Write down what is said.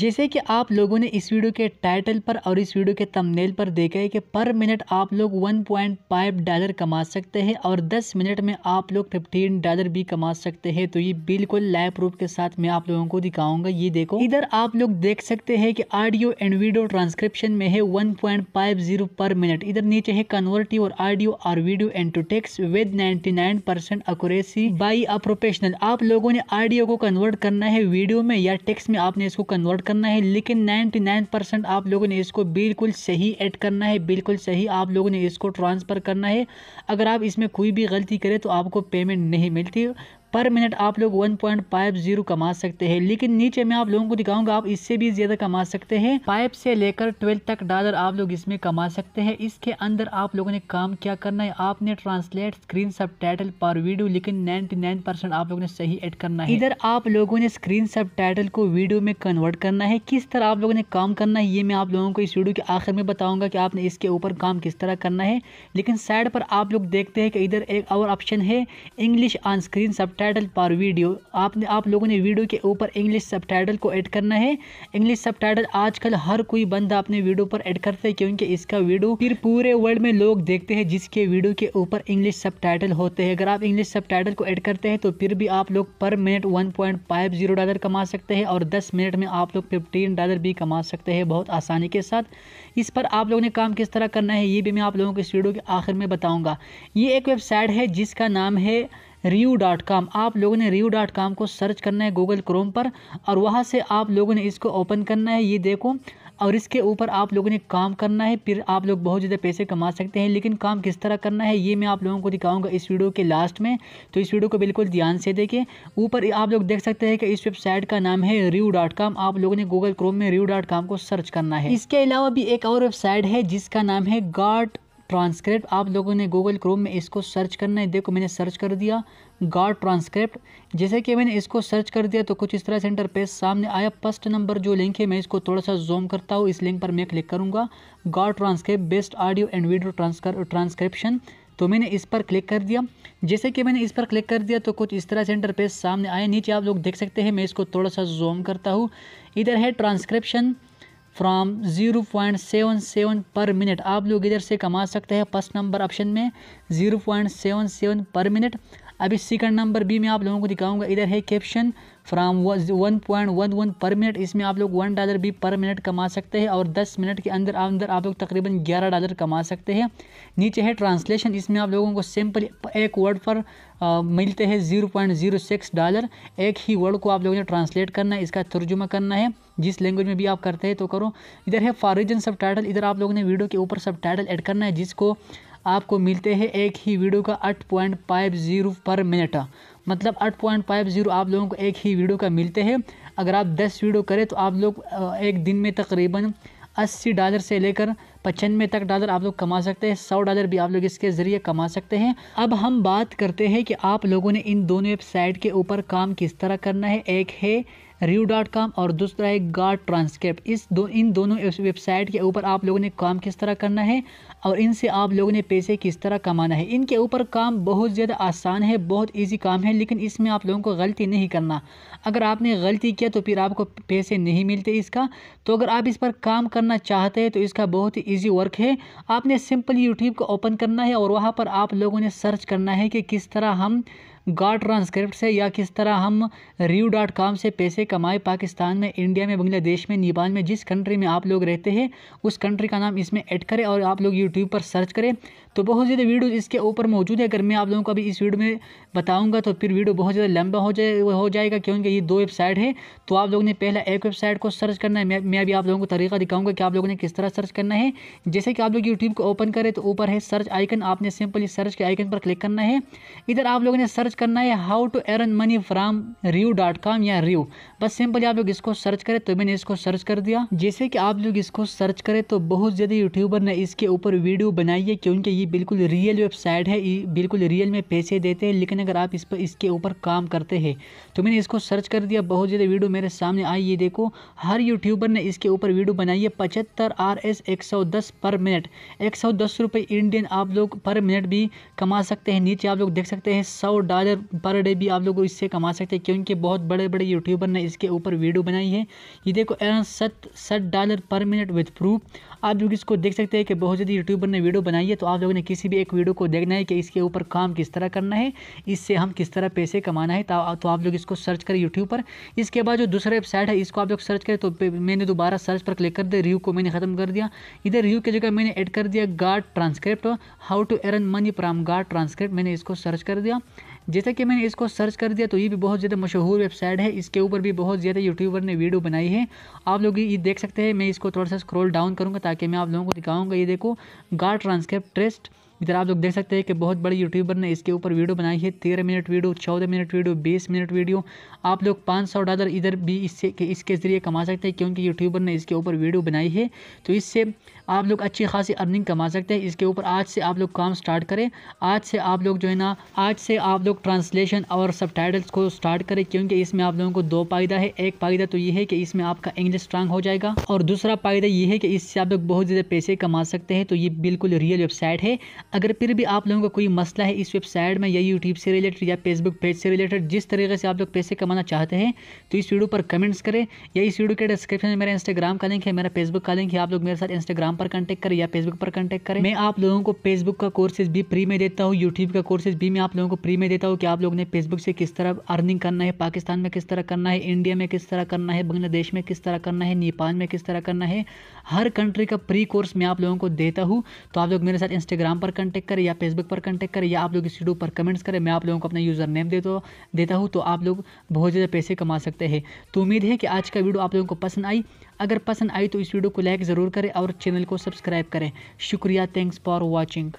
जैसे कि आप लोगों ने इस वीडियो के टाइटल पर और इस वीडियो के तमनेल पर देखा है कि पर मिनट आप लोग 1.5 डॉलर कमा सकते हैं और 10 मिनट में आप लोग 15 डॉलर भी कमा सकते हैं तो ये बिल्कुल लाइव प्रूफ के साथ मैं आप लोगों को दिखाऊंगा ये देखो इधर आप लोग देख सकते हैं कि ऑडियो एंड वीडियो ट्रांसक्रिप्शन में है वन पर मिनट इधर नीचे है कन्वर्टिव और ऑडियो और video and to text with ninety accuracy by a professional आप लोगों ने ऑडियो को कन्वर्ट करना है वीडियो में या टेक्स में आपने इसको कन्वर्ट ऐड करना है लेकिन 99 परसेंट आप लोगों ने इसको बिल्कुल सही ऐड करना है बिल्कुल सही आप लोगों ने इसको ट्रांसफ़र करना है अगर आप इसमें कोई भी गलती करें तो आपको पेमेंट नहीं मिलती पर मिनट आप लोग one point five zero comma सकते हैं लेकिन नीचे मैं आप लोगों को दिखाऊंगा आप इससे भी ज़्यादा कमा सकते हैं फाइव से लेकर ट्वेल्व तक डॉलर आप लोग इसमें कमा सकते हैं इसके अंदर आप लोगों ने काम क्या करना है आपने ट्रांसलेट स्क्रीन सब टाइटल पर वीडियो लेकिन नाइन्टी आप लोगों ने सही एड करना है इधर आप लोगों ने स्क्रीन सब टाइटल को वीडियो में कन्वर्ट करना है किस तरह आप लोगों ने काम करना है ये मैं आप लोगों को इस वीडियो के आखिर में बताऊंगा कि आपने इसके ऊपर काम किस तरह करना है लेकिन साइड पर आप लोग देखते हैं कि इधर एक और ऑप्शन है English on screen sub subtitle पर वीडियो आपने आप लोगों ने वीडियो के ऊपर इंग्लिश सबटाइटल को ऐड करना है इंग्लिश सबटाइटल आजकल हर कोई बंदा अपने वीडियो पर ऐड करता है क्योंकि इसका वीडियो फिर पूरे वर्ल्ड में लोग देखते हैं जिसके वीडियो के ऊपर इंग्लिश सब होते हैं अगर आप इंग्लिश सब को ऐड करते हैं तो फिर भी आप लोग पर minute one point five zero dollar कमा सकते हैं और दस मिनट में आप लोग फिफ्टीन डॉलर भी कमा सकते हैं बहुत आसानी के साथ इस पर आप लोगों ने काम किस तरह करना है ये भी मैं आप लोगों को इस वीडियो के आखिर में बताऊँगा ये एक वेबसाइट है जिसका नाम है रियू डॉट काम आप लोगों ने रियू डॉट काम को सर्च करना है गूगल क्रोम पर और वहाँ से आप लोगों ने इसको ओपन करना है ये देखो और इसके ऊपर आप लोगों ने काम करना है फिर आप लोग बहुत ज़्यादा पैसे कमा सकते हैं लेकिन काम किस तरह करना है ये मैं आप लोगों को दिखाऊंगा इस वीडियो के लास्ट में तो इस वीडियो को बिल्कुल ध्यान से देखें ऊपर आप लोग देख सकते हैं कि इस वेबसाइट का नाम है रियू डॉट काम आप लोगों ने गूगल क्रोम में रियू डॉट काम को सर्च करना है इसके अलावा भी एक और वेबसाइट है जिसका नाम है गाट ट्रांसक्रिप्ट आप लोगों ने गूगल क्रोम में इसको सर्च करना है देखो मैंने सर्च कर दिया गॉड ट्रांसक्रिप्ट जैसे कि मैंने इसको सर्च कर दिया तो कुछ इस तरह सेंटर पेज सामने आया फर्स्ट नंबर जो लिंक है मैं इसको थोड़ा सा जूम करता हूँ इस लिंक पर मैं क्लिक करूँगा GoTranscript best audio and video ट्रांसकर ट्रांसक्रिप्शन तो मैंने इस पर क्लिक कर दिया जैसे कि मैंने इस पर क्लिक कर दिया तो कुछ इस तरह सेंटर पेज सामने आया नीचे आप लोग देख सकते हैं मैं इसको थोड़ा सा जूम करता हूँ इधर है transcription from zero point seven seven per minute आप लोग इधर से कमा सकते हैं फर्स्ट नंबर ऑप्शन में zero point seven seven per minute अभी सेकंड नंबर बी में आप लोगों को दिखाऊंगा इधर है caption from one point one one per minute इसमें आप लोग वन डॉलर भी पर मिनट कमा सकते हैं और दस मिनट के अंदर अंदर आप लोग तकरीबन ग्यारह डॉलर कमा सकते हैं नीचे है ट्रांसलेशन इसमें आप लोगों को सिंपल एक वर्ड पर आ, मिलते हैं zero point zero six dollar एक ही वर्ड को आप लोगों ने ट्रांसलेट करना है इसका तर्जुमा करना है जिस लैंग्वेज में भी आप करते हैं तो करो इधर है फॉरिजन सब टाइटल इधर आप लोगों ने वीडियो के ऊपर सब टाइटल ऐड करना है जिसको आपको मिलते हैं एक ही वीडियो का आठ point five zero per minute मतलब आठ पॉइंट फाइव ज़ीरो आप लोगों को एक ही वीडियो का मिलते हैं अगर आप दस वीडियो करें तो आप लोग एक दिन में तकरीबन अस्सी डॉलर से लेकर पचानवे तक डॉलर आप लोग कमा सकते हैं सौ डॉलर भी आप लोग इसके ज़रिए कमा सकते हैं अब हम बात करते हैं कि आप लोगों ने इन दोनों वेबसाइट के ऊपर काम किस तरह करना है एक है रिव्यू डॉट कॉम और दूसरा है गार्ड ट्रांसक्रिप्ट इस दो इन दोनों वेबसाइट के ऊपर आप लोगों ने काम किस तरह करना है और इनसे आप लोगों ने पैसे किस तरह कमाना है इनके ऊपर काम बहुत ज़्यादा आसान है बहुत ईजी काम है लेकिन इसमें आप लोगों को गलती नहीं करना अगर आपने गलती किया तो फिर आपको पैसे नहीं मिलते इसका तो अगर आप इस पर काम करना चाहते हैं तो इसका बहुत ही ईजी वर्क है आपने सिंपल यूट्यूब को ओपन करना है और वहाँ पर आप लोगों ने सर्च करना है कि किस तरह हम गॉड ट्रांसक्रिप्ट से या किस तरह हम रियू डॉट कॉम से पैसे कमाए पाकिस्तान में इंडिया में बांग्लादेश में नेपाल में जिस कंट्री में आप लोग रहते हैं उस कंट्री का नाम इसमें ऐड करें और आप लोग यूट्यूब पर सर्च करें तो बहुत ज़्यादा वीडियो इसके ऊपर मौजूद है अगर मैं आप लोगों को अभी इस वीडियो में बताऊंगा तो फिर वीडियो बहुत ज़्यादा लंबा हो जाए हो जाएगा क्योंकि ये दो वेबसाइट है तो आप लोगों ने पहला एक वेबसाइट को सर्च करना है मैं मैं अभी आप लोगों को तरीका दिखाऊंगा कि आप लोगों ने किस तरह सर्च करना है जैसे कि आप लोग यूट्यूब को ओपन करें तो ऊपर है सर्च आइकन आपने सिंपली सर्च के आइकन पर क्लिक करना है इधर आप लोगों ने सर्च करना है how to earn money from रियू या रियू बस सिंपली आप लोग इसको सर्च करें तो मैंने इसको सर्च कर दिया जैसे कि आप लोग इसको सर्च करें तो बहुत ज़्यादा यूट्यूबर ने इसके ऊपर वीडियो बनाई है क्योंकि ये ये बिल्कुल रियल वेबसाइट है ये बिल्कुल रियल में पैसे देते हैं लेकिन अगर आप इस पर इसके ऊपर काम करते हैं तो मैंने इसको सर्च कर दिया बहुत ज़्यादा वीडियो मेरे सामने आई ये देखो हर यूट्यूबर ने इसके ऊपर वीडियो बनाई है पचहत्तर आर एस एक सौ दस पर मिनट एक सौ दस रुपये इंडियन आप लोग पर मिनट भी कमा सकते हैं नीचे आप लोग देख सकते हैं सौ डॉलर पर डे भी आप लोग इससे कमा सकते हैं क्योंकि बहुत बड़े बड़े यूट्यूबर ने इसके ऊपर वीडियो बनाई है ये देखो एरन सत सठ डॉलर पर मिनट विथ प्रूफ आप लोग इसको देख सकते हैं कि बहुत ज़्यादा यूट्यूबर ने वीडियो बनाई है तो आप लोगों ने किसी भी एक वीडियो को देखना है कि इसके ऊपर काम किस तरह करना है इससे हम किस तरह पैसे कमाना है तो आप लोग इसको सर्च करें यूट्यूब पर इसके बाद जो दूसरा वेबसाइट है इसको आप लोग सर्च करें तो मैंने दोबारा सर्च पर क्लिक कर दिया रिव्यू को मैंने ख़त्म कर दिया इधर रिव्यू की जगह मैंने एड कर दिया guard transcript how to earn money from guard transcript मैंने इसको सर्च कर दिया जैसे कि मैंने इसको सर्च कर दिया तो ये भी बहुत ज़्यादा मशहूर वेबसाइट है इसके ऊपर भी बहुत ज़्यादा यूट्यूबर ने वीडियो बनाई है आप लोग ये देख सकते हैं मैं इसको थोड़ा सा स्क्रोल डाउन करूँगा ताकि मैं आप लोगों को दिखाऊँगा ये देखो गार ट्रांसक्रिप्ट ट्रेस्ट इधर आप लोग देख सकते हैं कि बहुत बड़ी यूट्यूबर ने इसके ऊपर वीडियो बनाई है तेरह मिनट वीडियो चौदह मिनट वीडियो बीस मिनट वीडियो आप लोग पाँच सौ डॉलर इधर भी इससे इसके ज़रिए कमा सकते हैं क्योंकि यूट्यूबर ने इसके ऊपर वीडियो बनाई है तो इससे आप लोग अच्छी खासी अर्निंग कमा सकते हैं इसके ऊपर आज से आप लोग काम स्टार्ट करें आज से आप लोग जो है ना आज से आप लोग ट्रांसलेशन और सब को स्टार्ट करें क्योंकि इसमें आप लोगों को दो फायदा है एक फ़ायदा तो ये है कि इसमें आपका इंग्लिश स्ट्रांग हो जाएगा और दूसरा फ़ायदा ये है कि इससे आप लोग बहुत ज़्यादा पैसे कमा सकते हैं तो ये बिल्कुल रियल वेबसाइट है अगर फिर भी आप लोगों का को कोई मसला है इस वेबसाइट में या यूट्यूब से रिलेटेड या फेसबुक पेज से रिलेटेड जिस तरीके से आप लोग पैसे कमाना चाहते हैं तो इस वीडियो पर कमेंट्स करें या इस वीडियो के डिस्क्रिप्शन में मेरा इंस्टाग्राम का लिंक है मेरा फेसबुक का लिंक है आप लोग मेरे साथ इंस्टाग्राम पर कॉन्टेक्ट करें या फेसबुक पर कॉन्टेक्ट करें मैं आप लोगों को फेसबुक का कोर्सेज भी फ्री में देता हूँ यूट्यूब का कोर्सेज भी मैं आप लोगों को फ्री में देता हूँ कि आप लोगों ने फेसबुक से किस तरह अर्निंग करना है पाकिस्तान में किस तरह करना है इंडिया में किस तरह करना है बांग्लादेश में किस तरह करना है नेपाल में किस तरह करना है हर कंट्री का फ्री कोर्स मैं आप लोगों को देता हूँ तो आप लोग मेरे साथ इंस्टाग्राम पर कंटेक्ट करें या फेसबुक पर कॉन्टैक्ट करें या आप लोग इस वीडियो पर कमेंट्स करें मैं आप लोगों को अपना यूज़र नेम दे तो देता हूँ तो आप लोग बहुत ज़्यादा पैसे कमा सकते हैं तो उम्मीद है कि आज का वीडियो आप लोगों को पसंद आई अगर पसंद आई तो इस वीडियो को लाइक ज़रूर करें और चैनल को सब्सक्राइब करें शुक्रिया थैंक्स फॉर वॉचिंग